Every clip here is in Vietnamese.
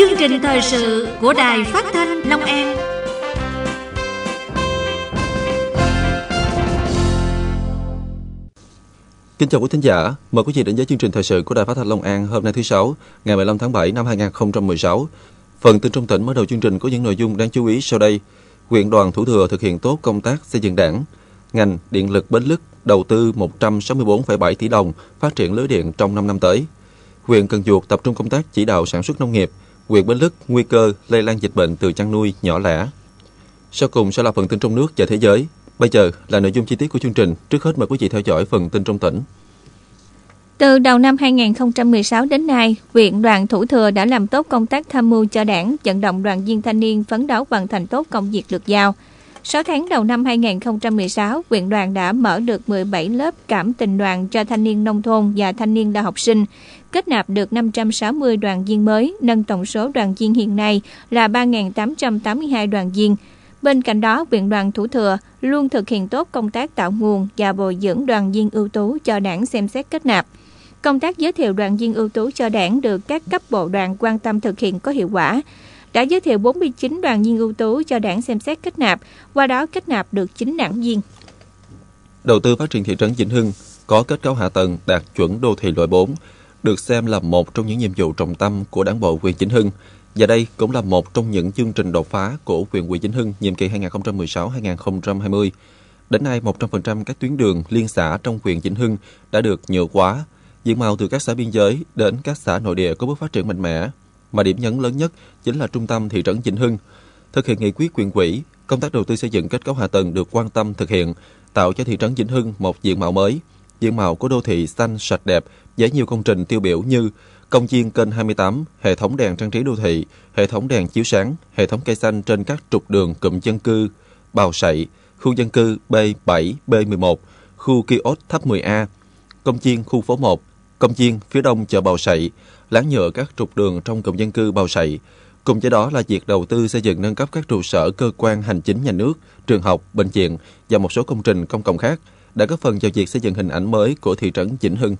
chương trình thời sự của Đài Phát thanh Long An. Kính chào quý thính giả, mời quý vị đến với chương trình thời sự của Đài Phát thanh Long An hôm nay thứ sáu, ngày 15 tháng 7 năm 2016. Phần tin trong tỉnh mở đầu chương trình có những nội dung đáng chú ý sau đây. Huyện đoàn Thủ Thừa thực hiện tốt công tác xây dựng đảng. Ngành điện lực Bến Lức đầu tư 164,7 tỷ đồng phát triển lưới điện trong 5 năm tới huyện Cần Duộc tập trung công tác chỉ đạo sản xuất nông nghiệp, huyện Bến Lức nguy cơ lây lan dịch bệnh từ chăn nuôi nhỏ lẻ. Sau cùng sẽ là phần tin trong nước và thế giới. Bây giờ là nội dung chi tiết của chương trình. Trước hết mời quý vị theo dõi phần tin trong tỉnh. Từ đầu năm 2016 đến nay, huyện Đoàn Thủ Thừa đã làm tốt công tác tham mưu cho đảng, vận động đoàn viên thanh niên phấn đấu hoàn thành tốt công việc được giao – 6 tháng đầu năm 2016, huyện đoàn đã mở được 17 lớp cảm tình đoàn cho thanh niên nông thôn và thanh niên là học sinh, kết nạp được 560 đoàn viên mới, nâng tổng số đoàn viên hiện nay là 3.882 đoàn viên. Bên cạnh đó, huyện đoàn Thủ Thừa luôn thực hiện tốt công tác tạo nguồn và bồi dưỡng đoàn viên ưu tú cho đảng xem xét kết nạp. Công tác giới thiệu đoàn viên ưu tú cho đảng được các cấp bộ đoàn quan tâm thực hiện có hiệu quả đã giới thiệu 49 đoàn viên ưu tú cho đảng xem xét kết nạp, qua đó kết nạp được 9 đảng viên. Đầu tư phát triển thị trấn Vĩnh Hưng có kết cấu hạ tầng đạt chuẩn đô thị loại 4, được xem là một trong những nhiệm vụ trọng tâm của đảng bộ huyện Vĩnh Hưng và đây cũng là một trong những chương trình đột phá của huyện ủy Vĩnh Hưng nhiệm kỳ 2016-2020. Đến nay, 100% các tuyến đường liên xã trong huyện Vĩnh Hưng đã được nhựa hóa, Diện mạo từ các xã biên giới đến các xã nội địa có bước phát triển mạnh mẽ mà điểm nhấn lớn nhất chính là trung tâm thị trấn Chỉnh Hưng. Thực hiện nghị quyết quyền quỹ, công tác đầu tư xây dựng kết cấu hạ tầng được quan tâm thực hiện, tạo cho thị trấn Chỉnh Hưng một diện mạo mới, diện mạo của đô thị xanh sạch đẹp với nhiều công trình tiêu biểu như công viên kênh 28, hệ thống đèn trang trí đô thị, hệ thống đèn chiếu sáng, hệ thống cây xanh trên các trục đường cụm dân cư, bào sậy, khu dân cư B7, B11, khu kiosk thấp 10A, công viên khu phố 1, công viên phía đông chợ bào sậy, láng nhựa các trục đường trong cụm dân cư bào sậy. Cùng với đó là việc đầu tư xây dựng nâng cấp các trụ sở cơ quan hành chính nhà nước, trường học, bệnh viện và một số công trình công cộng khác đã góp phần vào việc xây dựng hình ảnh mới của thị trấn Vĩnh Hưng.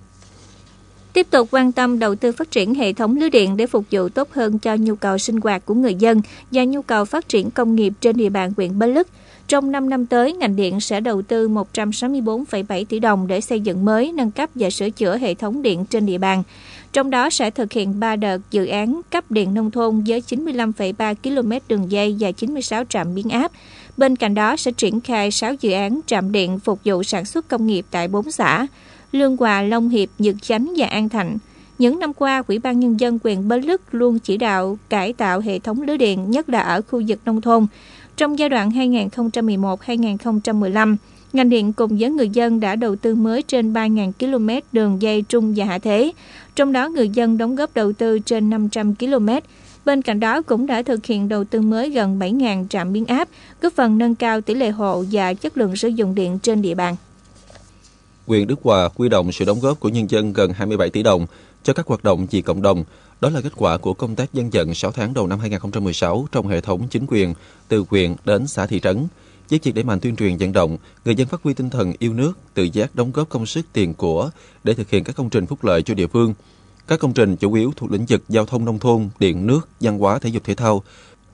Tiếp tục quan tâm đầu tư phát triển hệ thống lưới điện để phục vụ tốt hơn cho nhu cầu sinh hoạt của người dân và nhu cầu phát triển công nghiệp trên địa bàn huyện Bến Lức. Trong 5 năm tới, ngành điện sẽ đầu tư 164,7 tỷ đồng để xây dựng mới, nâng cấp và sửa chữa hệ thống điện trên địa bàn. Trong đó sẽ thực hiện 3 đợt dự án cấp điện nông thôn với 95,3 km đường dây và 96 trạm biến áp. Bên cạnh đó sẽ triển khai 6 dự án trạm điện phục vụ sản xuất công nghiệp tại 4 xã Lương Hòa, Long Hiệp, Nhật Chánh và An Thạnh. Những năm qua, Ủy ban Nhân dân quyền Bến Lức luôn chỉ đạo cải tạo hệ thống lưới điện, nhất là ở khu vực nông thôn. Trong giai đoạn 2011-2015, ngành điện cùng với người dân đã đầu tư mới trên 3.000 km đường dây trung và hạ thế, trong đó người dân đóng góp đầu tư trên 500 km. Bên cạnh đó cũng đã thực hiện đầu tư mới gần 7.000 trạm biến áp, góp phần nâng cao tỷ lệ hộ và chất lượng sử dụng điện trên địa bàn. Quyền Đức Hòa quy động sự đóng góp của nhân dân gần 27 tỷ đồng cho các hoạt động vì cộng đồng. Đó là kết quả của công tác dân vận 6 tháng đầu năm 2016 trong hệ thống chính quyền, từ quyền đến xã thị trấn – với việc đẩy mạnh tuyên truyền vận động người dân phát huy tinh thần yêu nước, tự giác đóng góp công sức tiền của để thực hiện các công trình phúc lợi cho địa phương. Các công trình chủ yếu thuộc lĩnh vực giao thông nông thôn, điện nước, văn hóa, thể dục thể thao.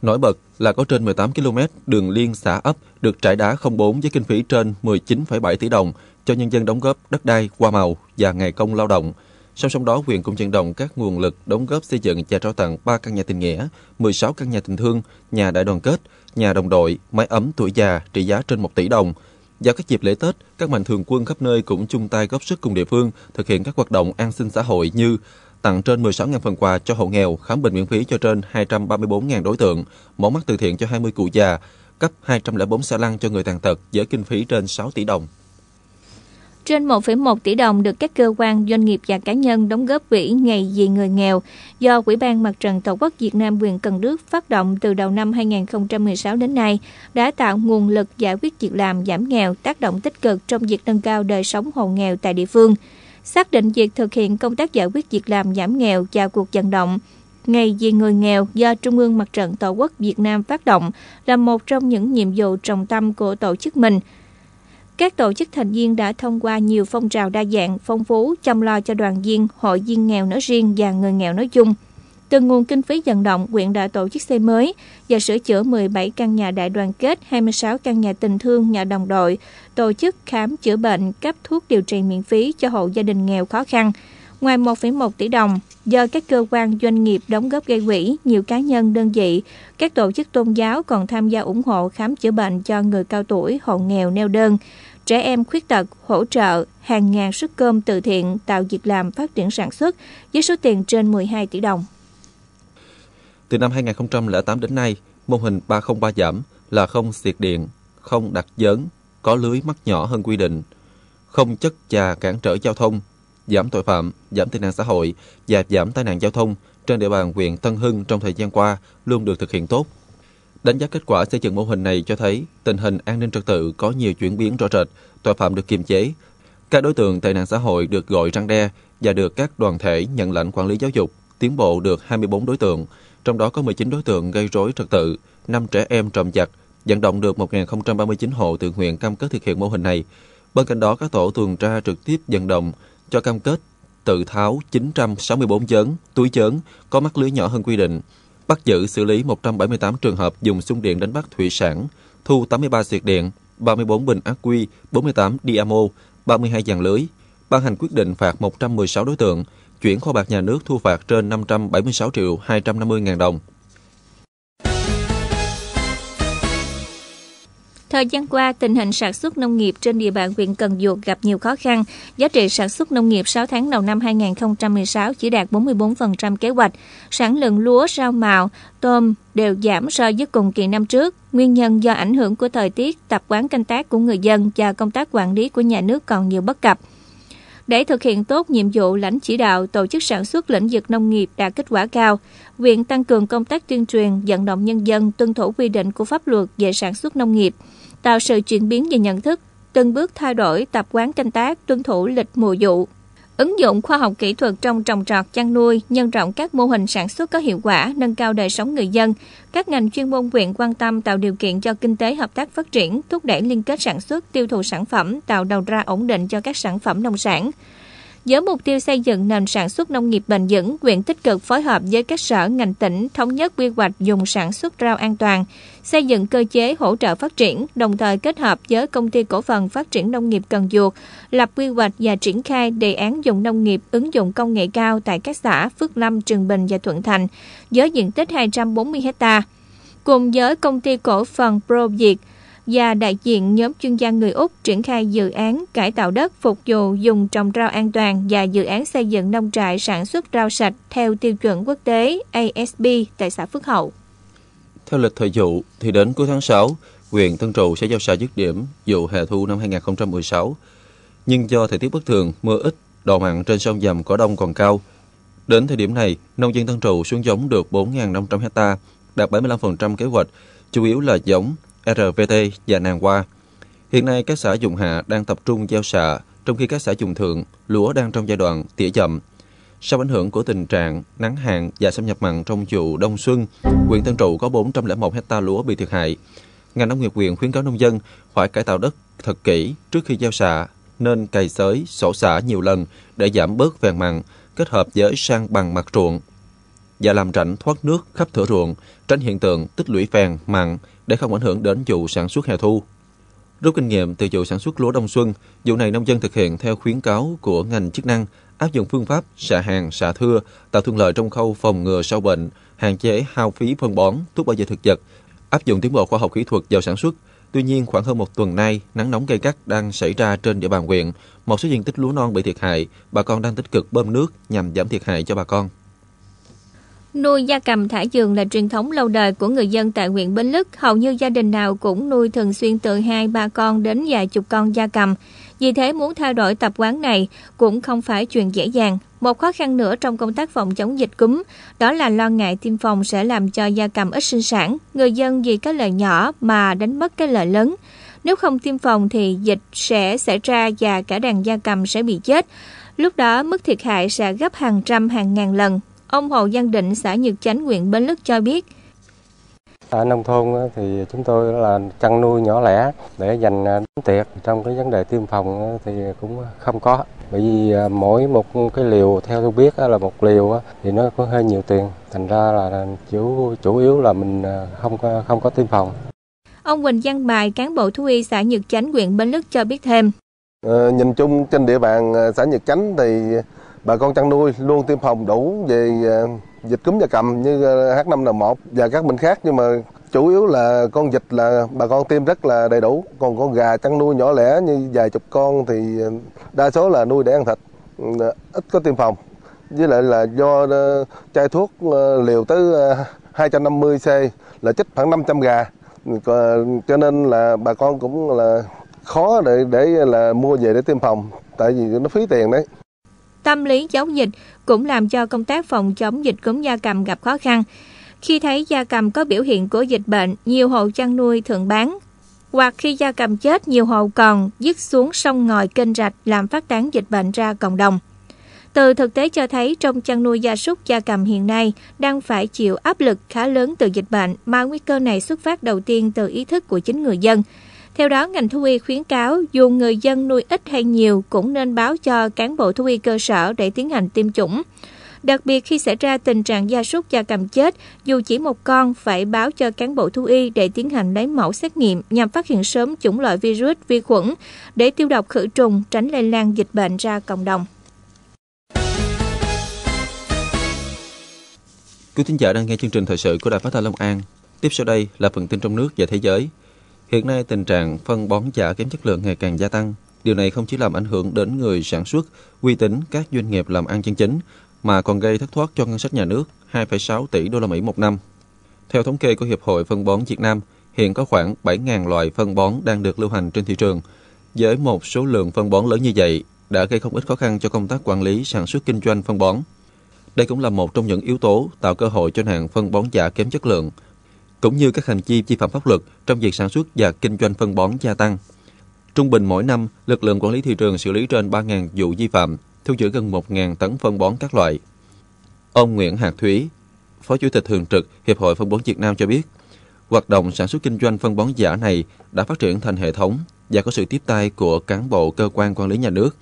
Nổi bật là có trên 18 km đường liên xã ấp được trải đá 04 với kinh phí trên 19,7 tỷ đồng cho nhân dân đóng góp đất đai, hoa màu và ngày công lao động. Song song đó, huyện cũng vận động các nguồn lực đóng góp xây dựng và trao tặng 3 căn nhà tình nghĩa, 16 căn nhà tình thương, nhà đại đoàn kết, nhà đồng đội, máy ấm tuổi già trị giá trên 1 tỷ đồng. Vào các dịp lễ Tết, các mạnh thường quân khắp nơi cũng chung tay góp sức cùng địa phương thực hiện các hoạt động an sinh xã hội như tặng trên 16.000 phần quà cho hộ nghèo, khám bệnh miễn phí cho trên 234.000 đối tượng, mẫu mắt từ thiện cho 20 cụ già, cấp 204 xe lăn cho người tàn tật với kinh phí trên 6 tỷ đồng trên 1,1 tỷ đồng được các cơ quan, doanh nghiệp và cá nhân đóng góp quỹ Ngày vì người nghèo do Quỹ ban Mặt trận Tổ quốc Việt Nam quyền Cần Đức phát động từ đầu năm 2016 đến nay đã tạo nguồn lực giải quyết việc làm giảm nghèo tác động tích cực trong việc nâng cao đời sống hộ nghèo tại địa phương. Xác định việc thực hiện công tác giải quyết việc làm giảm nghèo và cuộc vận động Ngày vì người nghèo do Trung ương Mặt trận Tổ quốc Việt Nam phát động là một trong những nhiệm vụ trọng tâm của tổ chức mình – các tổ chức thành viên đã thông qua nhiều phong trào đa dạng, phong phú, chăm lo cho đoàn viên, hội viên nghèo nói riêng và người nghèo nói chung. Từ nguồn kinh phí vận động, huyện đã tổ chức xây mới và sửa chữa 17 căn nhà đại đoàn kết, 26 căn nhà tình thương, nhà đồng đội, tổ chức khám chữa bệnh, cấp thuốc điều trị miễn phí cho hộ gia đình nghèo khó khăn. Ngoài 1,1 tỷ đồng, do các cơ quan doanh nghiệp đóng góp gây quỹ, nhiều cá nhân đơn vị, các tổ chức tôn giáo còn tham gia ủng hộ khám chữa bệnh cho người cao tuổi, hộ nghèo neo đơn trẻ em khuyết tật hỗ trợ hàng ngàn suất cơm từ thiện tạo việc làm phát triển sản xuất với số tiền trên 12 tỷ đồng. Từ năm 2008 đến nay, mô hình 303 giảm là không diệt điện, không đặt dớn, có lưới mắt nhỏ hơn quy định, không chất trà cản trở giao thông, giảm tội phạm, giảm tệ nạn xã hội và giảm tai nạn giao thông trên địa bàn huyện Tân Hưng trong thời gian qua luôn được thực hiện tốt. Đánh giá kết quả xây dựng mô hình này cho thấy tình hình an ninh trật tự có nhiều chuyển biến rõ rệt, tội phạm được kiềm chế, các đối tượng tệ nạn xã hội được gọi răng đe và được các đoàn thể nhận lãnh quản lý giáo dục tiến bộ được 24 đối tượng, trong đó có 19 đối tượng gây rối trật tự, 5 trẻ em trộm giặc, vận động được 1.039 hộ tự nguyện cam kết thực hiện mô hình này. Bên cạnh đó, các tổ tuần tra trực tiếp vận động cho cam kết tự tháo 964 chấn túi chấn có mắt lưới nhỏ hơn quy định, bắt giữ xử lý 178 trường hợp dùng sung điện đánh bắt thủy sản, thu 83 xuyệt điện, 34 bình ác quy, 48 diamo, 32 dàn lưới, ban hành quyết định phạt 116 đối tượng, chuyển kho bạc nhà nước thu phạt trên 576 triệu 250 ngàn đồng. Thời gian qua, tình hình sản xuất nông nghiệp trên địa bàn huyện Cần Duộc gặp nhiều khó khăn. Giá trị sản xuất nông nghiệp 6 tháng đầu năm 2016 chỉ đạt 44% kế hoạch. Sản lượng lúa, rau màu, tôm đều giảm so với cùng kỳ năm trước. Nguyên nhân do ảnh hưởng của thời tiết, tập quán canh tác của người dân và công tác quản lý của nhà nước còn nhiều bất cập. Để thực hiện tốt nhiệm vụ lãnh chỉ đạo tổ chức sản xuất lĩnh vực nông nghiệp đạt kết quả cao, huyện tăng cường công tác tuyên truyền, vận động nhân dân tuân thủ quy định của pháp luật về sản xuất nông nghiệp, tạo sự chuyển biến về nhận thức, từng bước thay đổi tập quán canh tác, tuân thủ lịch mùa vụ. Ứng dụng khoa học kỹ thuật trong trồng trọt chăn nuôi, nhân rộng các mô hình sản xuất có hiệu quả, nâng cao đời sống người dân. Các ngành chuyên môn huyện quan tâm tạo điều kiện cho kinh tế hợp tác phát triển, thúc đẩy liên kết sản xuất, tiêu thụ sản phẩm, tạo đầu ra ổn định cho các sản phẩm nông sản với mục tiêu xây dựng nền sản xuất nông nghiệp bền vững, huyện tích cực phối hợp với các sở ngành tỉnh thống nhất quy hoạch dùng sản xuất rau an toàn, xây dựng cơ chế hỗ trợ phát triển, đồng thời kết hợp với công ty cổ phần phát triển nông nghiệp Cần Duộc, lập quy hoạch và triển khai đề án dùng nông nghiệp ứng dụng công nghệ cao tại các xã Phước Lâm, Trường Bình và Thuận Thành, với diện tích 240 ha. Cùng với công ty cổ phần Pro Việt, và đại diện nhóm chuyên gia người Úc triển khai dự án cải tạo đất phục vụ dùng trồng rau an toàn và dự án xây dựng nông trại sản xuất rau sạch theo tiêu chuẩn quốc tế ASB tại xã Phước Hậu. Theo lịch thời vụ, thì đến cuối tháng 6, huyện Tân Trụ sẽ giao xã dứt điểm vụ hè thu năm 2016. Nhưng do thời tiết bất thường, mưa ít, độ mặn trên sông Dầm có Đông còn cao. Đến thời điểm này, nông dân Tân Trụ xuống giống được 4.500 hecta, đạt 75% kế hoạch, chủ yếu là giống RVT và nàng hoa. Hiện nay các xã dùng hạ đang tập trung gieo xạ, trong khi các xã dùng thượng, lúa đang trong giai đoạn tỉa chậm. Sau ảnh hưởng của tình trạng nắng hạn và xâm nhập mặn trong vụ đông xuân, huyện Tân Trụ có 401 hecta lúa bị thiệt hại. Ngành nông nghiệp huyện khuyến cáo nông dân phải cải tạo đất thật kỹ trước khi gieo xạ, nên cày xới, sổ xả nhiều lần để giảm bớt vàng mặn, kết hợp với sang bằng mặt ruộng và làm rãnh thoát nước khắp thửa ruộng, tránh hiện tượng tích lũy phèn, mặn để không ảnh hưởng đến vụ sản xuất hè thu. Rút kinh nghiệm từ vụ sản xuất lúa đông xuân, vụ này nông dân thực hiện theo khuyến cáo của ngành chức năng, áp dụng phương pháp xạ hàng, xạ thưa, tạo thuận lợi trong khâu phòng ngừa sâu bệnh, hạn chế hao phí phân bón, thuốc bảo vệ thực vật, áp dụng tiến bộ khoa học kỹ thuật vào sản xuất. Tuy nhiên, khoảng hơn một tuần nay, nắng nóng gây gắt đang xảy ra trên địa bàn huyện. Một số diện tích lúa non bị thiệt hại, bà con đang tích cực bơm nước nhằm giảm thiệt hại cho bà con. Nuôi gia cầm thả giường là truyền thống lâu đời của người dân tại huyện Bến Lức. Hầu như gia đình nào cũng nuôi thường xuyên từ 2, 3 con đến vài chục con gia cầm. Vì thế muốn thay đổi tập quán này cũng không phải chuyện dễ dàng. Một khó khăn nữa trong công tác phòng chống dịch cúm đó là lo ngại tiêm phòng sẽ làm cho gia cầm ít sinh sản. Người dân vì cái lợi nhỏ mà đánh mất cái lợi lớn. Nếu không tiêm phòng thì dịch sẽ xảy ra và cả đàn gia cầm sẽ bị chết. Lúc đó mức thiệt hại sẽ gấp hàng trăm hàng ngàn lần. Ông Hồ Văn Định, xã Nhật Chánh, huyện Bến Lức cho biết, ở nông thôn thì chúng tôi là chăn nuôi nhỏ lẻ để dành à, đám tiệc trong cái vấn đề tiêm phòng thì cũng không có bởi vì à, mỗi một cái liều theo tôi biết là một liều thì nó có hơi nhiều tiền thành ra là chủ chủ yếu là mình à, không có, không có tiêm phòng ông Quỳnh Văn Bài cán bộ thú y xã Nhật Chánh huyện Bến Lức cho biết thêm ờ, nhìn chung trên địa bàn xã Nhật Chánh thì bà con chăn nuôi luôn tiêm phòng đủ về à, dịch cúm gia cầm như à, H5N1 và các bệnh khác nhưng mà chủ yếu là con dịch là bà con tiêm rất là đầy đủ còn con gà chăn nuôi nhỏ lẻ như vài chục con thì à, đa số là nuôi để ăn thịt ừ, ít có tiêm phòng với lại là do chai thuốc liều tới 250 c là chích khoảng 500 gà cho nên là bà con cũng là khó để để là mua về để tiêm phòng tại vì nó phí tiền đấy tâm lý chống dịch cũng làm cho công tác phòng chống dịch cúm gia cầm gặp khó khăn. Khi thấy gia cầm có biểu hiện của dịch bệnh, nhiều hộ chăn nuôi thường bán. Hoặc khi gia cầm chết, nhiều hộ còn dứt xuống sông ngòi kênh rạch làm phát tán dịch bệnh ra cộng đồng. Từ thực tế cho thấy trong chăn nuôi gia súc gia cầm hiện nay đang phải chịu áp lực khá lớn từ dịch bệnh mà nguy cơ này xuất phát đầu tiên từ ý thức của chính người dân – theo đó, ngành thú y khuyến cáo dù người dân nuôi ít hay nhiều cũng nên báo cho cán bộ thú y cơ sở để tiến hành tiêm chủng. Đặc biệt khi xảy ra tình trạng gia súc gia cầm chết, dù chỉ một con phải báo cho cán bộ thú y để tiến hành lấy mẫu xét nghiệm nhằm phát hiện sớm chủng loại virus, vi khuẩn để tiêu độc khử trùng, tránh lây lan dịch bệnh ra cộng đồng. Quý thính giả đang nghe chương trình thời sự của Đài Phát thanh Long An. Tiếp sau đây là phần tin trong nước và thế giới. Hiện nay tình trạng phân bón giả kém chất lượng ngày càng gia tăng. Điều này không chỉ làm ảnh hưởng đến người sản xuất, uy tín các doanh nghiệp làm ăn chân chính, mà còn gây thất thoát cho ngân sách nhà nước 2,6 tỷ đô la Mỹ một năm. Theo thống kê của Hiệp hội Phân bón Việt Nam, hiện có khoảng 7.000 loại phân bón đang được lưu hành trên thị trường. Với một số lượng phân bón lớn như vậy đã gây không ít khó khăn cho công tác quản lý sản xuất kinh doanh phân bón. Đây cũng là một trong những yếu tố tạo cơ hội cho nạn phân bón giả kém chất lượng – cũng như các hành vi vi phạm pháp luật trong việc sản xuất và kinh doanh phân bón gia tăng. Trung bình mỗi năm, lực lượng quản lý thị trường xử lý trên 3.000 vụ vi phạm, thu giữ gần 1.000 tấn phân bón các loại. Ông Nguyễn Hạc Thúy, Phó Chủ tịch Thường trực Hiệp hội Phân bón Việt Nam cho biết, hoạt động sản xuất kinh doanh phân bón giả này đã phát triển thành hệ thống và có sự tiếp tay của cán bộ cơ quan quản lý nhà nước.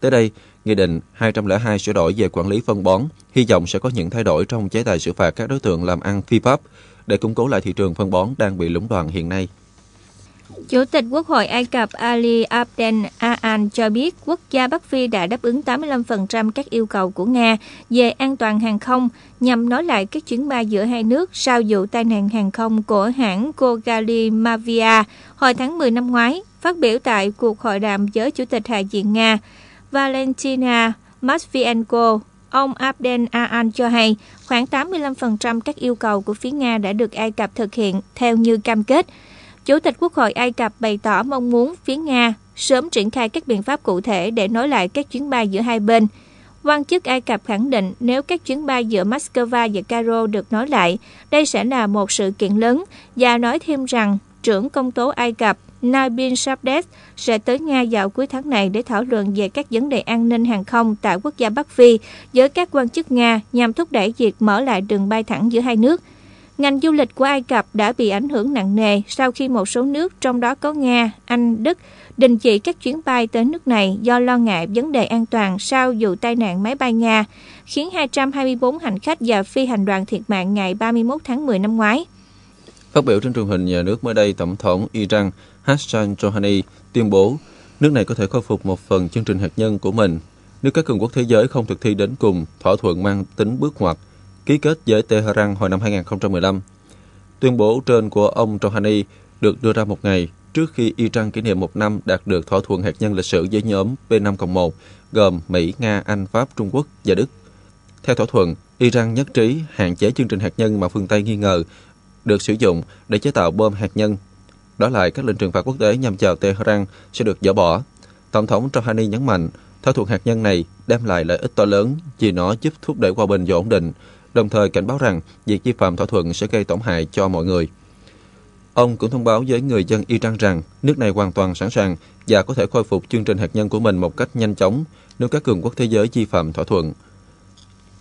Tới đây, Nghị định 202 sửa đổi về quản lý phân bón hy vọng sẽ có những thay đổi trong chế tài xử phạt các đối tượng làm ăn phi pháp, để củng cố lại thị trường phân bón đang bị lũng đoạn hiện nay. Chủ tịch Quốc hội Ai Cập Ali Abdel Aan cho biết quốc gia Bắc Phi đã đáp ứng 85% các yêu cầu của Nga về an toàn hàng không nhằm nói lại các chuyến bay giữa hai nước sau vụ tai nạn hàng không của hãng Kogali Mavia hồi tháng 10 năm ngoái, phát biểu tại cuộc hội đàm với Chủ tịch Hạ viện Nga Valentina Matvienko Ông Abdel Aan cho hay, khoảng 85% các yêu cầu của phía Nga đã được Ai Cập thực hiện theo như cam kết. Chủ tịch Quốc hội Ai Cập bày tỏ mong muốn phía Nga sớm triển khai các biện pháp cụ thể để nối lại các chuyến bay giữa hai bên. Quan chức Ai Cập khẳng định nếu các chuyến bay giữa Moscow và Cairo được nối lại, đây sẽ là một sự kiện lớn và nói thêm rằng trưởng công tố Ai Cập Nabil Shabdes sẽ tới Nga vào cuối tháng này để thảo luận về các vấn đề an ninh hàng không tại quốc gia Bắc Phi với các quan chức Nga nhằm thúc đẩy việc mở lại đường bay thẳng giữa hai nước. Ngành du lịch của Ai Cập đã bị ảnh hưởng nặng nề sau khi một số nước, trong đó có Nga, Anh, Đức, đình chỉ các chuyến bay tới nước này do lo ngại vấn đề an toàn sau vụ tai nạn máy bay Nga, khiến 224 hành khách và phi hành đoàn thiệt mạng ngày 31 tháng 10 năm ngoái. Phát biểu trên truyền hình nhà nước mới đây, Tổng thống Iran Hassan Rouhani tuyên bố nước này có thể khôi phục một phần chương trình hạt nhân của mình nếu các cường quốc thế giới không thực thi đến cùng thỏa thuận mang tính bước ngoặt ký kết với Tehran hồi năm 2015. Tuyên bố trên của ông Rouhani được đưa ra một ngày trước khi Iran kỷ niệm một năm đạt được thỏa thuận hạt nhân lịch sử với nhóm P5-1 gồm Mỹ, Nga, Anh, Pháp, Trung Quốc và Đức. Theo thỏa thuận, Iran nhất trí hạn chế chương trình hạt nhân mà phương Tây nghi ngờ được sử dụng để chế tạo bom hạt nhân đó lại, các lệnh trừng phạt quốc tế nhằm vào Tehran sẽ được dỡ bỏ. Tổng thống Rouhani nhấn mạnh, thỏa thuận hạt nhân này đem lại lợi ích to lớn vì nó giúp thúc đẩy hòa bình và ổn định, đồng thời cảnh báo rằng việc vi phạm thỏa thuận sẽ gây tổn hại cho mọi người. Ông cũng thông báo với người dân Iran rằng nước này hoàn toàn sẵn sàng và có thể khôi phục chương trình hạt nhân của mình một cách nhanh chóng nếu các cường quốc thế giới vi phạm thỏa thuận.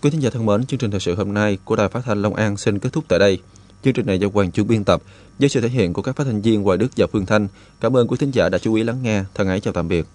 Quý thính giả thân mến, chương trình thời sự hôm nay của Đài Phát thanh Long An xin kết thúc tại đây. Chương trình này do Hoàng Chu biên tập với sự thể hiện của các phát thanh viên Hoài Đức và Phương Thanh. Cảm ơn quý thính giả đã chú ý lắng nghe. Thân ái chào tạm biệt.